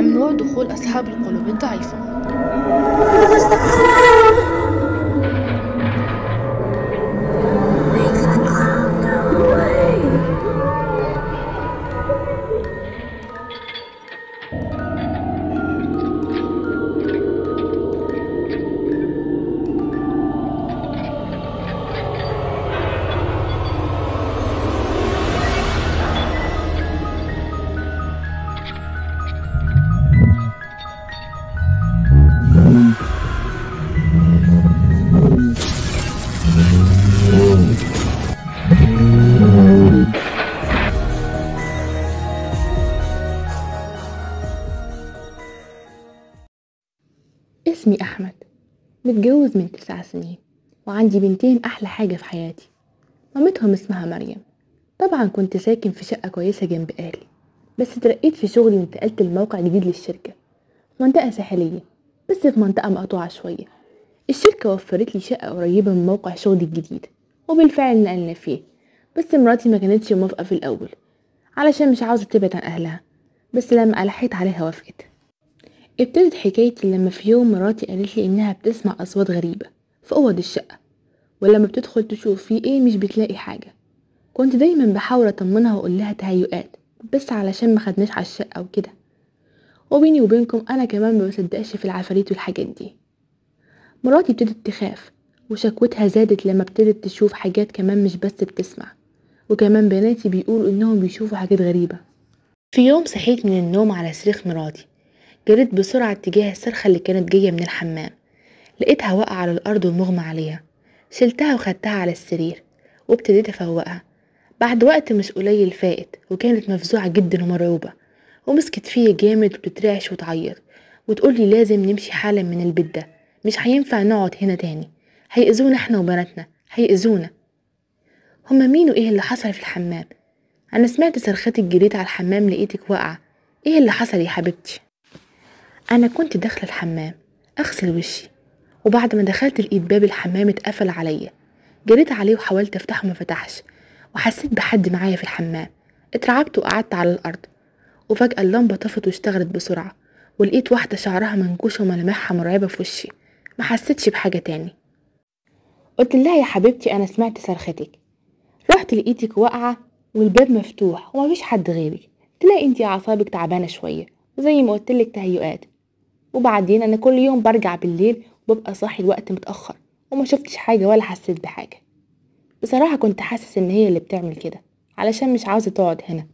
ممنوع دخول أصحاب القلوب الضعيفة متجوز من تسع سنين وعندي بنتين أحلى حاجة في حياتي مامتهم اسمها مريم طبعا كنت ساكن في شقة كويسة جنب أهلي بس اترقيت في شغلي وانتقلت لموقع جديد للشركة في منطقة ساحلية بس في منطقة مقطوعة شوية الشركة وفرت لي شقة قريبة من موقع شغلي الجديد وبالفعل نقلنا فيه بس مراتي ما كانتش موافقة في الأول علشان مش عاوزة تبعد عن أهلها بس لما ألحيت عليها وافقت ابتدت حكايتي لما في يوم مراتي قالت لي انها بتسمع اصوات غريبة في اوض الشقة ولما بتدخل تشوف في ايه مش بتلاقي حاجة كنت دايما بحاول اطمنها واقول لها تهيؤات بس علشان ما خدناش على الشقة وكده وبيني وبينكم انا كمان ما بصدقش في العفاريت والحاجات دي مراتي ابتدت تخاف وشكوتها زادت لما ابتدت تشوف حاجات كمان مش بس بتسمع وكمان بناتي بيقولوا انهم بيشوفوا حاجات غريبة في يوم صحيت من النوم على صريخ مراتي جريت بسرعة اتجاه الصرخة اللي كانت جاية من الحمام لقيتها واقعة على الأرض ومغمى عليها شلتها وخدتها على السرير وابتديت أفوقها بعد وقت مش قليل فات وكانت مفزوعة جدا ومرعوبة ومسكت فيا جامد بترعش وتعيط وتقولي لازم نمشي حالا من البيت ده مش هينفع نقعد هنا تاني هيأذونا احنا وبناتنا هيأذونا هما مين وايه اللي حصل في الحمام انا سمعت صرختك جريت على الحمام لقيتك واقعه ايه اللي حصل يا حبيبتي أنا كنت داخلة الحمام أغسل وشي وبعد ما دخلت لقيت باب الحمام اتقفل عليا جريت عليه وحاولت أفتحه ما فتحش وحسيت بحد معايا في الحمام اترعبت وقعدت على الأرض وفجأة اللمبة طفت واشتغلت بسرعة ولقيت واحدة شعرها منكوشة وملامحها مرعبة في وشي ما حسيتش بحاجة تاني قلت لها يا حبيبتي أنا سمعت صرختك رحت لقيتك واقعة والباب مفتوح ومفيش حد غيرك تلاقي انتي أعصابك تعبانة شوية زي ما قلتلك تهيؤات وبعدين انا كل يوم برجع بالليل وببقى صاحي الوقت متاخر وما شفتش حاجه ولا حسيت بحاجه بصراحه كنت حاسس ان هي اللي بتعمل كده علشان مش عاوزه تقعد هنا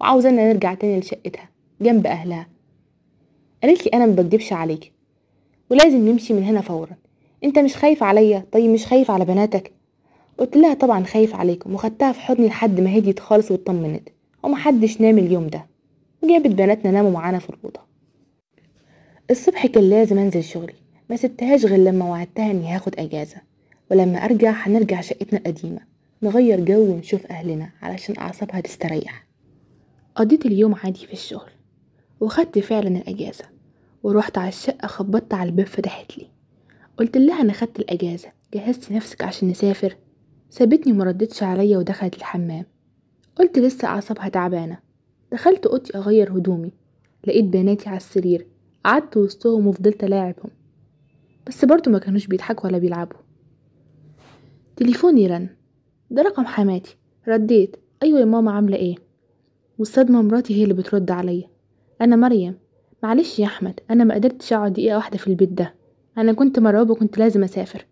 وعاوزانا نرجع تاني لشقتها جنب اهلها قالت لي انا ما بكدبش عليك ولازم نمشي من هنا فورا انت مش خايف عليا طيب مش خايف على بناتك قلت لها طبعا خايف عليكم وخدتها في حضني لحد ما هديت خالص واتطمنت ومحدش نام اليوم ده وجابت بناتنا ناموا معانا في الأوضة الصبح كان لازم انزل شغلي ما سبتهاش غير لما وعدتها اني هاخد اجازة ولما ارجع هنرجع شقتنا القديمة نغير جو ونشوف اهلنا علشان اعصابها تستريح قضيت اليوم عادي في الشغل وخدت فعلا الاجازة ورحت على الشقة خبطت على الباب فتحت لي قلت لها انا خدت الاجازة جهزت نفسك عشان نسافر سابتني ومردتش عليا ودخلت الحمام قلت لسه اعصابها تعبانة دخلت اوضتي اغير هدومي لقيت بناتي على السرير قعدت وسطهم وفضلت ألاعبهم بس برضو ما كانوش بيضحكوا ولا بيلعبوا تليفوني رن ده رقم حماتي رديت أيوة يا ماما عاملة إيه والصدمة مراتي هي اللي بترد عليا أنا مريم معلش يا أحمد أنا ما قدرتش أقعد دقيقة واحدة في البيت ده أنا كنت مرعوبة وكنت لازم أسافر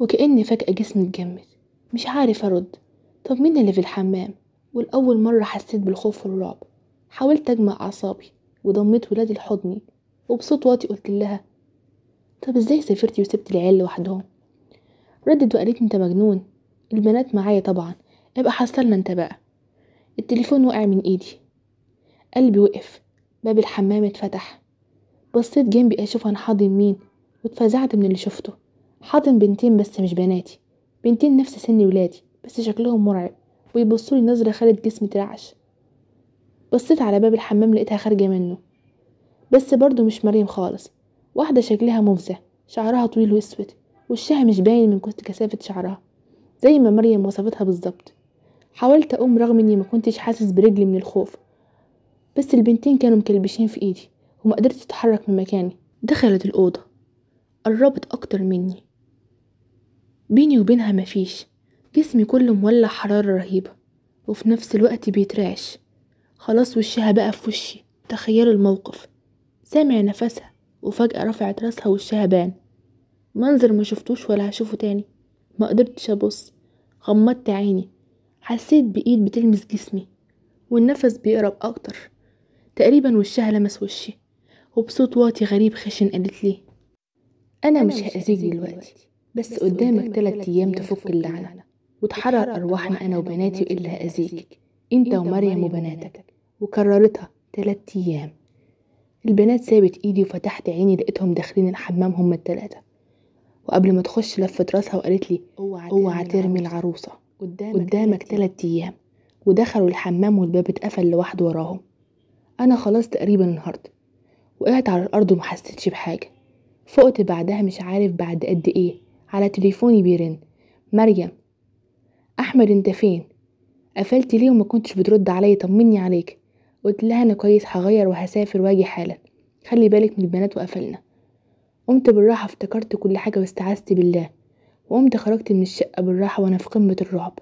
وكأني فجأة جسمي اتجمد مش عارف أرد طب مين اللي في الحمام والأول مرة حسيت بالخوف والرعب حاولت أجمع أعصابي وضمت ولادي لحضني وبصوت واطي قلت لها طب ازاي سافرتي وسبت العيال لوحدهم ردت وقالت انت مجنون البنات معايا طبعا ابقى حصلنا انت بقى التليفون وقع من ايدي قلبي وقف باب الحمام اتفتح بصيت جنبي اشوف انا حاضن مين واتفزعت من اللي شفته حاضن بنتين بس مش بناتي بنتين نفس سن ولادي بس شكلهم مرعب ويبصولي نظرة خلت جسمي ترعش بصيت على باب الحمام لقيتها خارجة منه بس برضو مش مريم خالص واحدة شكلها مفزع شعرها طويل واسود وشها مش باين من كتر كثافة شعرها زي ما مريم وصفتها بالظبط حاولت أقوم رغم إني ما كنتش حاسس برجلي من الخوف بس البنتين كانوا مكلبشين في إيدي وما قدرت أتحرك من مكاني دخلت الأوضة قربت أكتر مني بيني وبينها مفيش جسمي كله مولع حرارة رهيبة وفي نفس الوقت بيترعش خلاص وشها بقى في وشي تخيلوا الموقف سامع نفسها وفجأة رفعت راسها وشها بان منظر ما شفتوش ولا هشوفه تاني ما قدرتش ابص غمضت عيني حسيت بايد بتلمس جسمي والنفس بيقرب اكتر تقريبا وشها لمس وشي وبصوت واطي غريب خشن قالت لي انا مش هاذيك دلوقتي بس, بس قدامك تلات ايام تفك اللعنه وتحرر ارواحنا انا وبناتي والا هاذيك انت ومريم وبناتك وكررتها تلات أيام البنات سابت ايدي وفتحت عيني لقيتهم داخلين الحمام هما التلاتة وقبل ما تخش لفت راسها وقالت لي اوعى ترمي العروسة قدامك, قدامك تلات ايام ودخلوا الحمام والباب اتقفل لوحده وراهم انا خلاص تقريبا انهارت وقعت على الارض ومحسيتش بحاجة فقت بعدها مش عارف بعد قد ايه على تليفوني بيرن مريم احمد انت فين قفلت ليه وما كنتش بترد عليا طمني عليك قلت لها انا كويس هغير وهسافر واجي حالا خلي بالك من البنات وقفلنا قمت بالراحة افتكرت كل حاجة واستعذت بالله وقمت خرجت من الشقة بالراحة وانا في قمة الرعب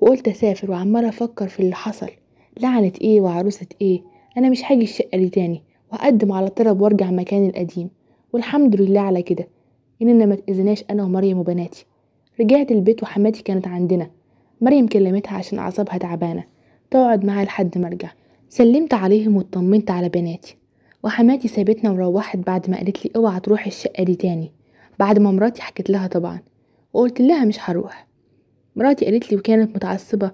وقلت اسافر وعمالة افكر في اللي حصل لعنة ايه وعروسة ايه انا مش هاجي الشقة دي تاني وهقدم على طلب وارجع مكاني القديم والحمد لله على كده اننا ما تأذناش انا ومريم وبناتي رجعت البيت وحماتي كانت عندنا مريم كلمتها عشان اعصابها تعبانه تقعد معاها لحد ما ارجع سلمت عليهم واطمنت على بناتي وحماتي سابتنا وروحت بعد ما قالت لي اوعى تروح الشقه دي تاني بعد ما مراتي حكت لها طبعا وقلت لها مش هروح مراتي قالت لي وكانت متعصبه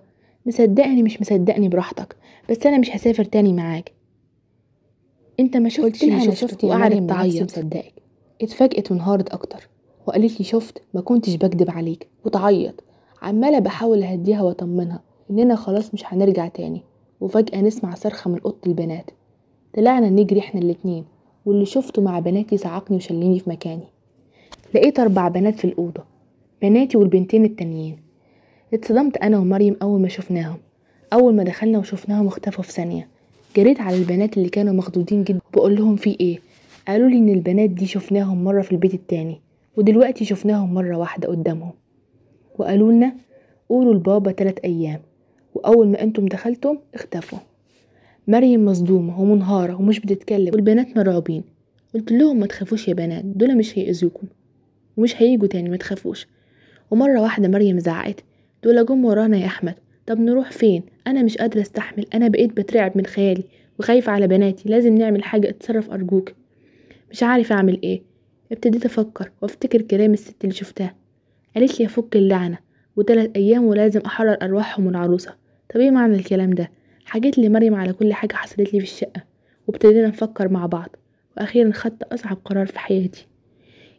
مصدقني مش مصدقني براحتك بس انا مش هسافر تاني معاك انت ما شفتش انا شفت وقعدت تعيط مصدقك اتفاجئت وانهارت اكتر وقالت لي شفت ما كنتش بكدب عليك وتعيط عماله بحاول اهديها واطمنها اننا خلاص مش هنرجع تاني وفجأة نسمع صرخة من أوضة البنات طلعنا نجري احنا الاتنين واللي شفته مع بناتي صعقني وشلني في مكاني لقيت أربع بنات في الأوضة بناتي والبنتين التانيين اتصدمت أنا ومريم أول ما شفناهم أول ما دخلنا وشفناهم اختفوا في ثانية جريت على البنات اللي كانوا مخضوضين جدا بقول لهم في ايه قالوا لي ان البنات دي شفناهم مرة في البيت التاني ودلوقتي شفناهم مرة واحدة قدامهم وقالوا لنا قولوا لبابا تلات أيام وأول ما أنتم دخلتم اختفوا مريم مصدومة ومنهارة ومش بتتكلم والبنات مرعوبين قلت لهم ما تخافوش يا بنات دول مش هيأذوكم ومش هيجوا تاني ما تخافوش ومرة واحدة مريم زعقت دول جم ورانا يا أحمد طب نروح فين أنا مش قادرة أستحمل أنا بقيت بترعب من خيالي وخايفة على بناتي لازم نعمل حاجة اتصرف أرجوك مش عارف أعمل إيه ابتديت أفكر وأفتكر كلام الست اللي شفتها قالت لي أفك اللعنة وتلات أيام ولازم أحرر أرواحهم والعروسة طب ايه معنى الكلام ده حكيت لي مريم على كل حاجه حصلت لي في الشقه وابتدينا نفكر مع بعض واخيرا خدت اصعب قرار في حياتي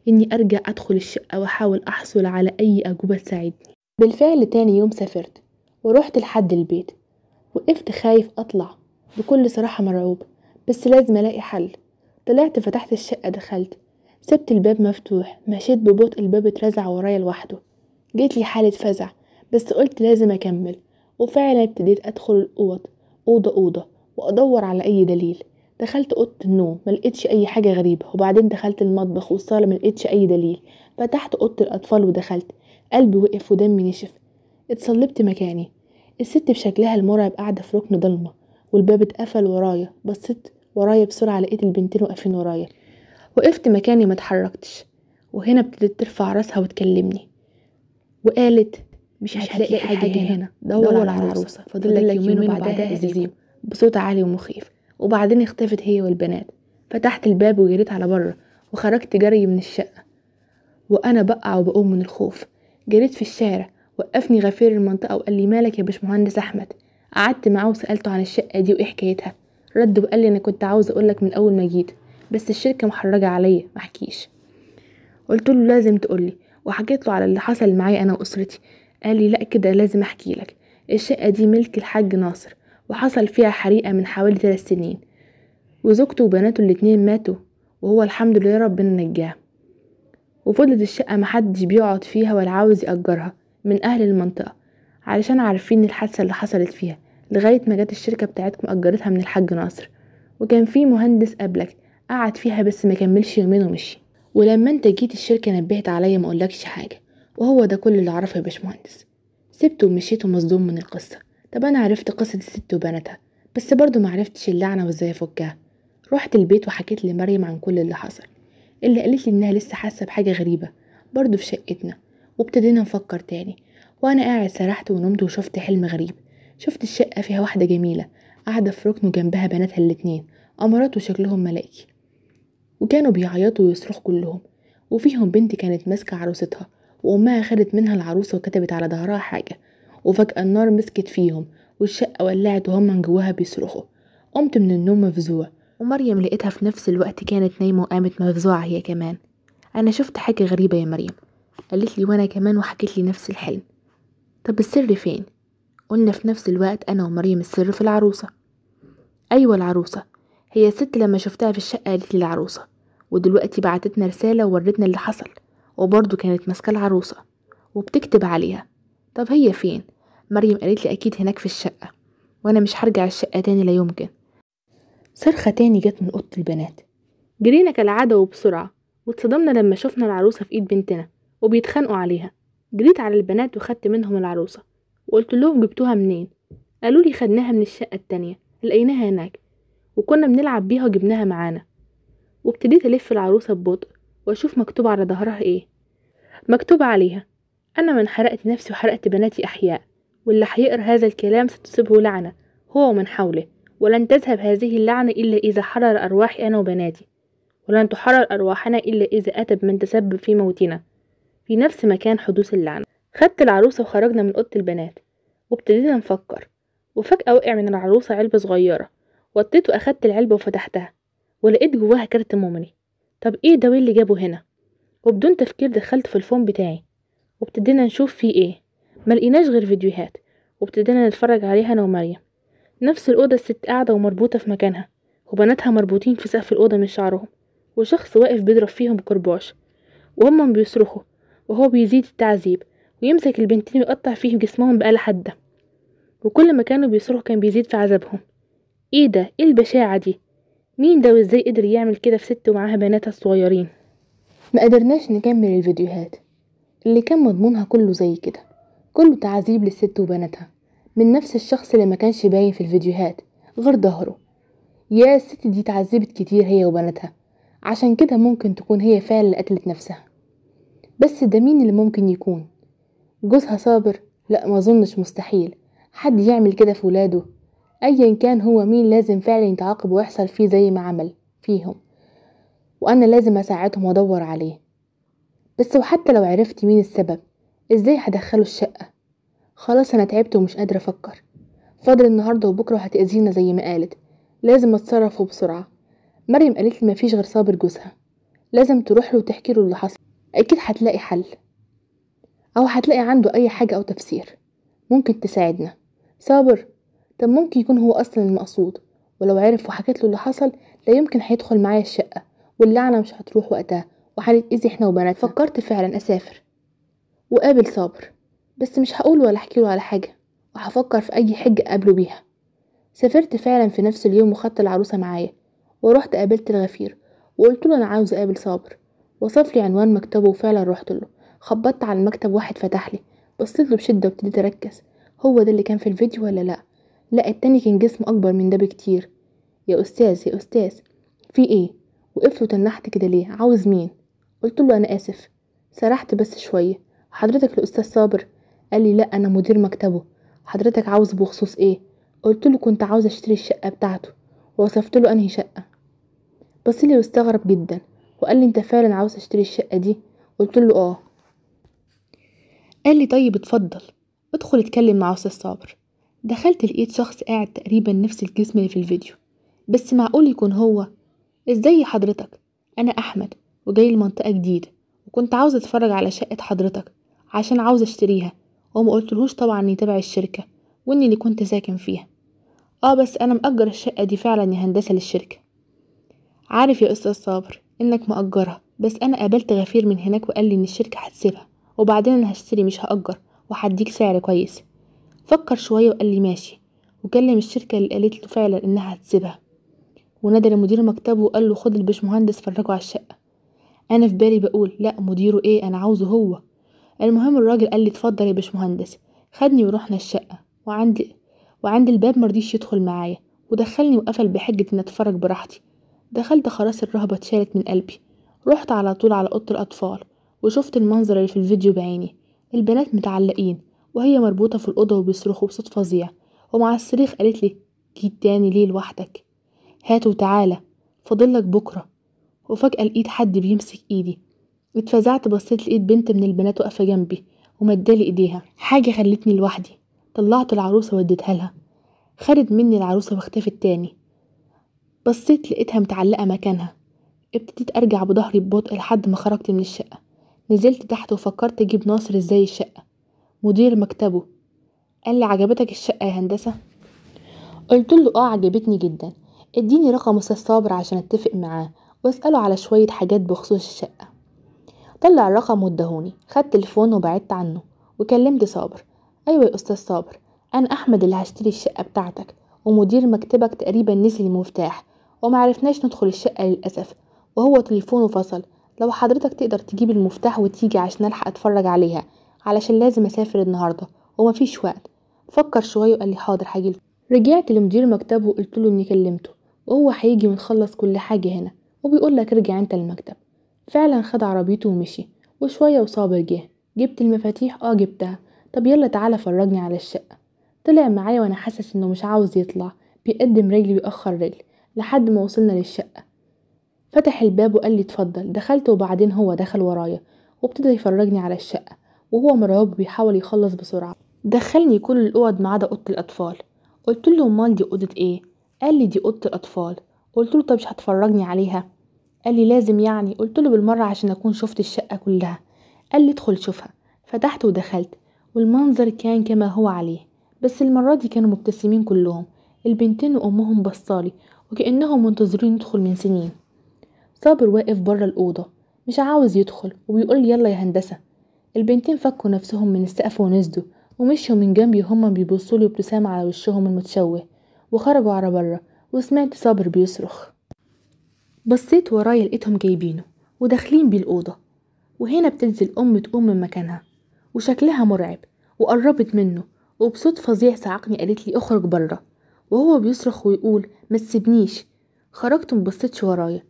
اني ارجع ادخل الشقه واحاول احصل على اي اجوبه تساعدني بالفعل تاني يوم سافرت ورحت لحد البيت وقفت خايف اطلع بكل صراحه مرعوب بس لازم الاقي حل طلعت فتحت الشقه دخلت سبت الباب مفتوح مشيت ببطء الباب اترزع ورايا لوحده جيت لي حالة فزع بس قلت لازم أكمل وفعلا ابتديت أدخل الأوض أوضة أوضة وأدور على أي دليل دخلت أوضة النوم ملقتش أي حاجة غريبة وبعدين دخلت المطبخ والصالة ملقتش أي دليل فتحت أوضة الأطفال ودخلت قلبي وقف ودمي نشف اتصلبت مكاني الست بشكلها المرعب قاعدة في ركن ضلمة والباب اتقفل ورايا بصيت ورايا بسرعة لقيت البنتين واقفين ورايا وقفت مكاني ما اتحركتش وهنا ابتدت ترفع راسها وتكلمني وقالت مش هتلاقي حاجة هنا دور على العروسة فاضل لك يومين وبعدها هزيم بصوت عالي ومخيف وبعدين اختفت هي والبنات فتحت الباب وجريت على بره وخرجت جري من الشقة وأنا بقع وبقوم من الخوف جريت في الشارع وقفني غفير المنطقة وقال لي مالك يا باشمهندس أحمد قعدت معاه وسألته عن الشقة دي وإيه حكايتها رد وقال لي أنا كنت عاوز أقولك من أول ما جيت بس الشركة محرجة عليا محكيش قلت له لازم تقولي وحكيت له على اللي حصل معايا أنا وأسرتي قال لي لا كده لازم احكي لك الشقة دي ملك الحاج ناصر وحصل فيها حريقة من حوالي ثلاث سنين وزوجته وبناته الاتنين ماتوا وهو الحمد لله ربنا نجاه وفضلت الشقة محدش بيقعد فيها ولا عاوز يأجرها من أهل المنطقة علشان عارفين الحادثة اللي حصلت فيها لغاية ما جت الشركة بتاعتكم أجرتها من الحاج ناصر وكان في مهندس قبلك قعد فيها بس ما كملش يومين ومشي ولما انت جيت الشركة نبهت عليا ما اقولكش حاجة وهو ده كل اللي أعرفه يا باشمهندس سبته ومشيته مصدوم من القصة طب أنا عرفت قصة الست وبناتها بس برضه معرفتش اللعنة وازاي أفكها رحت البيت وحكيت لمريم عن كل اللي حصل اللي قالت لي إنها لسه حاسة بحاجة غريبة برضه في شقتنا وابتدينا نفكر تاني وأنا قاعد سرحت ونمت وشفت حلم غريب شفت الشقة فيها واحدة جميلة قاعدة في ركن وجنبها بناتها الاتنين أمرات وشكلهم ملائكي وكانوا بيعيطوا ويصرخوا كلهم وفيهم بنت كانت ماسكة عروستها وأمها خدت منها العروسة وكتبت على ظهرها حاجة وفجأة النار مسكت فيهم والشقة ولعت وهم من جواها بيصرخوا قمت من النوم مفزوعة ومريم لقيتها في نفس الوقت كانت نايمة وقامت مفزوعة هي كمان أنا شفت حاجة غريبة يا مريم قالت لي وأنا كمان وحكيت لي نفس الحلم طب السر فين؟ قلنا في نفس الوقت أنا ومريم السر في العروسة أيوة العروسة هي الست لما شفتها في الشقة قالت لي العروسة ودلوقتي بعتتنا رسالة وورتنا اللي حصل وبرضه كانت ماسكة العروسة وبتكتب عليها طب هي فين مريم قالت لي أكيد هناك في الشقة وأنا مش هرجع الشقة تاني لا يمكن صرخة تاني جت من أوضة البنات جرينا كالعادة وبسرعة واتصدمنا لما شفنا العروسة في إيد بنتنا وبيتخانقوا عليها جريت على البنات وخدت منهم العروسة وقلت لهم جبتوها منين قالوا لي خدناها من الشقة التانية لقيناها هناك وكنا بنلعب بيها وجبناها معانا وابتديت ألف العروسة ببطء وأشوف مكتوب على ظهرها إيه مكتوب عليها أنا من حرقت نفسي وحرقت بناتي أحياء واللي هيقرأ هذا الكلام ستصيبه لعنة هو ومن حوله ولن تذهب هذه اللعنة إلا إذا حرر أرواحي أنا وبناتي ولن تحرر أرواحنا إلا إذا أتى بمن تسبب في موتنا في نفس مكان حدوث اللعنة خدت العروسة وخرجنا من أوضة البنات وابتدينا نفكر وفجأة وقع من العروسة علبة صغيرة وطيت وأخدت العلبة وفتحتها ولقيت جواها كارت مومني طب ايه ده اللي جابه هنا وبدون تفكير دخلت في الفون بتاعي وابتدينا نشوف فيه ايه ما لقيناش غير فيديوهات وابتدينا نتفرج عليها انا ومريم نفس الاوضه الست قاعده ومربوطه في مكانها وبناتها مربوطين في سقف الاوضه من شعرهم وشخص واقف بيضرب فيهم كرباش وهم بيصرخوا وهو بيزيد التعذيب ويمسك البنتين ويقطع فيهم جسمهم بآلة حادة وكل ما كانوا بيصرخوا كان بيزيد في عذابهم ايه ده ايه البشاعة دي مين ده وازاي قدر يعمل كده في ست ومعاها بناتها الصغيرين ما قدرناش نكمل الفيديوهات اللي كان مضمونها كله زي كده كله تعذيب للست وبناتها من نفس الشخص اللي ما كانش باين في الفيديوهات غير ظهره يا الست دي اتعذبت كتير هي وبناتها عشان كده ممكن تكون هي فعلا قتلت نفسها بس ده مين اللي ممكن يكون جوزها صابر لا ما مستحيل حد يعمل كده في ولاده ايا كان هو مين لازم فعلا يتعاقب ويحصل فيه زي ما عمل فيهم وانا لازم اساعدهم وادور عليه بس وحتى لو عرفت مين السبب ازاي هدخله الشقه خلاص انا تعبت ومش قادره افكر فاضل النهارده وبكره هتاذينا زي ما قالت لازم اتصرف وبسرعه مريم قالت لي مفيش غير صابر جوزها لازم تروح له وتحكي له اللي حصل اكيد هتلاقي حل او هتلاقي عنده اي حاجه او تفسير ممكن تساعدنا صابر كان ممكن يكون هو أصلا المقصود ولو عرف وحكيت له اللي حصل لا يمكن هيدخل معايا الشقة واللعنة مش هتروح وقتها وهنتأذي احنا وبناتنا فكرت فعلا أسافر وقابل صابر بس مش هقول ولا احكي له على حاجة وهفكر في أي حجة أقابله بيها سافرت فعلا في نفس اليوم وخدت العروسة معايا ورحت قابلت الغفير وقلت له أنا عاوز أقابل صابر وصف لي عنوان مكتبه وفعلا رحت له خبطت على المكتب واحد فتح لي بصيت له بشدة وابتديت أركز هو ده اللي كان في الفيديو ولا لأ لا التاني كان جسم اكبر من ده بكتير يا استاذ يا استاذ في ايه وقفت وتنحت تنحت كده ليه عاوز مين قلت له انا اسف سرحت بس شويه حضرتك الاستاذ صابر قال لي لا انا مدير مكتبه حضرتك عاوز بخصوص ايه قلت له كنت عاوز اشتري الشقه بتاعته ووصفت له انهي شقه بص لي واستغرب جدا وقال لي انت فعلا عاوز اشتري الشقه دي قلت له اه قال لي طيب اتفضل ادخل اتكلم مع استاذ صابر دخلت لقيت شخص قاعد تقريبا نفس الجسم اللي في الفيديو بس معقول يكون هو ازاي حضرتك انا احمد وجاي المنطقه جديده وكنت عاوز اتفرج على شقه حضرتك عشان عاوز اشتريها وما قلتلهوش طبعا اني تبع الشركه واني اللي كنت ساكن فيها اه بس انا مأجر الشقه دي فعلا يا هندسه للشركه عارف يا استاذ صابر انك مأجرها بس انا قابلت غفير من هناك وقال لي ان الشركه هتسيبها وبعدين انا هشتري مش هأجر وهديك سعر كويس فكر شوية وقال لي ماشي وكلم الشركة اللي قالت له فعلا انها هتسيبها ونادى لمدير مكتبه وقال له خد البشمهندس فرجه على الشقة انا في بالي بقول لا مديره ايه انا عاوزه هو المهم الراجل قال لي اتفضل يا باشمهندس خدني ورحنا الشقة وعند وعند الباب مرضيش يدخل معايا ودخلني وقفل بحجة إني أتفرج براحتي دخلت خلاص الرهبة اتشالت من قلبي رحت على طول على أوضة الأطفال وشفت المنظر اللي في الفيديو بعيني البنات متعلقين وهي مربوطة في الأوضة وبيصرخوا بصوت فظيع ومع الصريخ قالت لي جيت تاني ليه لوحدك هات وتعالى فاضلك بكرة وفجأة لقيت حد بيمسك ايدي اتفزعت بصيت لقيت بنت من البنات واقفة جنبي ومدالي ايديها حاجة خلتني لوحدي طلعت العروسة وديتها لها خرج مني العروسة واختفت تاني بصيت لقيتها متعلقة مكانها ابتديت ارجع بضهري ببطء لحد ما خرجت من الشقة نزلت تحت وفكرت اجيب ناصر ازاي الشقة مدير مكتبه قال لي عجبتك الشقة يا هندسة قلت له اه عجبتني جدا اديني رقم استاذ صابر عشان اتفق معاه واساله على شويه حاجات بخصوص الشقه طلع الرقم وادهوني خدت تليفون وبعدت عنه وكلمت صابر ايوه يا استاذ صابر انا احمد اللي هشتري الشقه بتاعتك ومدير مكتبك تقريبا نسي المفتاح ومعرفناش ندخل الشقه للاسف وهو تليفونه فصل لو حضرتك تقدر تجيب المفتاح وتيجي عشان الحق اتفرج عليها علشان لازم اسافر النهارده ومفيش وقت فكر شويه وقال لي حاضر هاجيلكوا رجعت لمدير مكتبه وقلت له اني كلمته وهو هيجي ونخلص كل حاجه هنا وبيقول لك ارجع انت المكتب فعلا خد عربيته ومشي وشويه وصابر جه جبت المفاتيح اه جبتها طب يلا تعالى فرجني على الشقه طلع معايا وانا حاسس انه مش عاوز يطلع بيقدم رجلي بيأخر رجلي لحد ما وصلنا للشقه فتح الباب وقال لي اتفضل دخلت وبعدين هو دخل ورايا وابتدى يفرجني على الشقه وهو مرعوب بيحاول يخلص بسرعة دخلني كل الأوض ما عدا أوضة الأطفال قلت له أمال دي أوضة إيه؟ قال لي دي أوضة الأطفال قلت له طب مش هتفرجني عليها؟ قال لي لازم يعني قلت له بالمرة عشان أكون شفت الشقة كلها قال لي ادخل شوفها فتحت ودخلت والمنظر كان كما هو عليه بس المرة دي كانوا مبتسمين كلهم البنتين وأمهم بصالي وكأنهم منتظرين ندخل من سنين صابر واقف بره الأوضة مش عاوز يدخل وبيقول يلا يا هندسة البنتين فكوا نفسهم من السقف ونزلوا ومشوا من جنبي وهما بيبصوا لي ابتسامة على وشهم المتشوه وخرجوا على بره وسمعت صابر بيصرخ بصيت ورايا لقيتهم جايبينه وداخلين بيه الأوضة وهنا بتنزل أم تقوم من مكانها وشكلها مرعب وقربت منه وبصوت فظيع صعقني قالت لي اخرج بره وهو بيصرخ ويقول ما تسيبنيش خرجت مبصيتش ورايا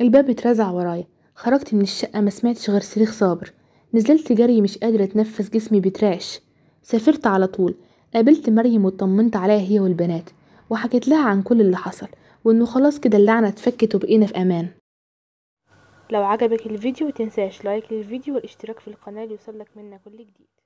الباب اترزع ورايا خرجت من الشقة ما سمعتش غير صريخ صابر نزلت جري مش قادرة أتنفس جسمي بترعش سافرت على طول قابلت مريم واتطمنت عليها هي والبنات وحكيت لها عن كل اللي حصل وانه خلاص كده اللعنة اتفكت وبقينا في امان لو عجبك الفيديو متنساش لايك للفيديو والاشتراك في القناة ليوصلك منا كل جديد